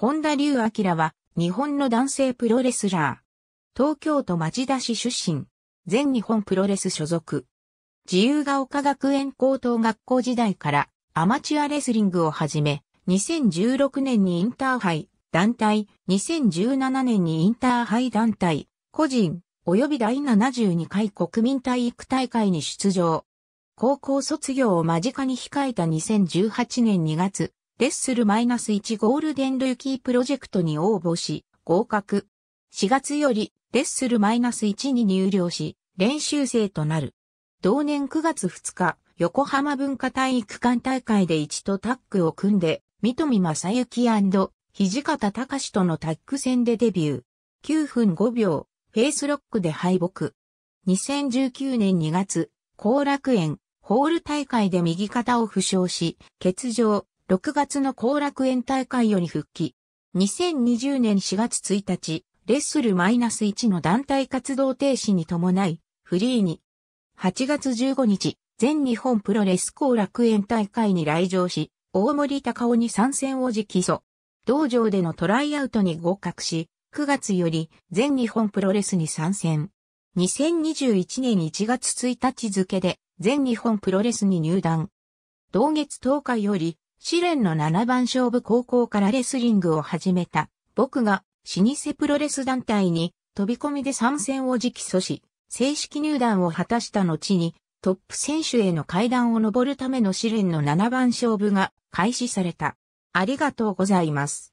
本田隆明は、日本の男性プロレスラー。東京都町田市出身。全日本プロレス所属。自由が丘学園高等学校時代からアマチュアレスリングを始め、2016年にインターハイ団体、2017年にインターハイ団体、個人、及び第72回国民体育大会に出場。高校卒業を間近に控えた2018年2月、レッスル -1 ゴールデンルーキープロジェクトに応募し、合格。4月より、レッスル -1 に入寮し、練習生となる。同年9月2日、横浜文化体育館大会で1とタッグを組んで、三富正幸土方隆とのタッグ戦でデビュー。9分5秒、フェイスロックで敗北。2019年2月、後楽園、ホール大会で右肩を負傷し、欠場、6月の後楽園大会より復帰。2020年4月1日、レッスルマイナス -1 の団体活動停止に伴い、フリーに。8月15日、全日本プロレス後楽園大会に来場し、大森高尾に参戦を直訴。道場でのトライアウトに合格し、9月より全日本プロレスに参戦。2021年1月1日付で全日本プロレスに入団。同月10日より試練の七番勝負高校からレスリングを始めた、僕が老舗プロレス団体に飛び込みで参戦を直訴し、正式入団を果たした後に、トップ選手への階段を登るための試練の七番勝負が開始された。ありがとうございます。